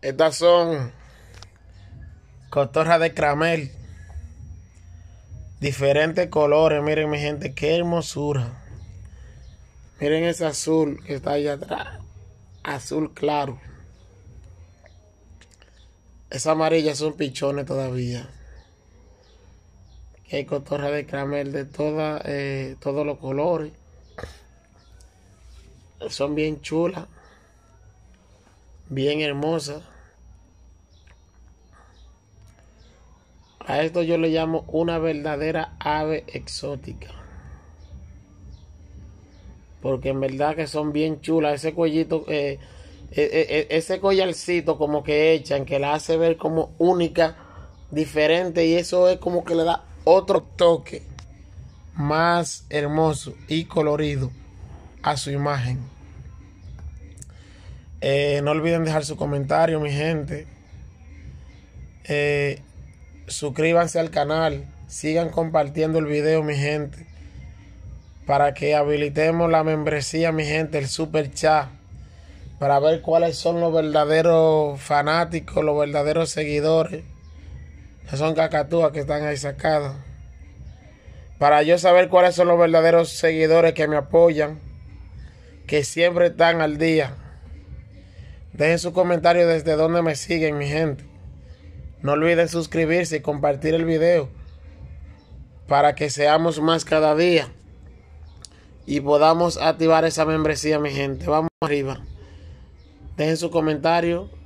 Estas son cotorras de cramel. Diferentes colores. Miren, mi gente, qué hermosura. Miren ese azul que está allá atrás. Azul claro. Esa amarilla son pichones todavía. Hay cotorra de cramel de eh, todos los colores. Son bien chulas bien hermosa. A esto yo le llamo una verdadera ave exótica. Porque en verdad que son bien chulas. Ese cuellito, eh, e, e, e, ese collarcito como que echan, que la hace ver como única, diferente. Y eso es como que le da otro toque más hermoso y colorido a su imagen. Eh, no olviden dejar su comentario, mi gente. Eh, suscríbanse al canal. Sigan compartiendo el video, mi gente. Para que habilitemos la membresía, mi gente, el super chat. Para ver cuáles son los verdaderos fanáticos, los verdaderos seguidores. Que son cacatúas que están ahí sacados Para yo saber cuáles son los verdaderos seguidores que me apoyan. Que siempre están al día. Dejen su comentario desde donde me siguen, mi gente. No olviden suscribirse y compartir el video para que seamos más cada día y podamos activar esa membresía, mi gente. Vamos arriba. Dejen su comentario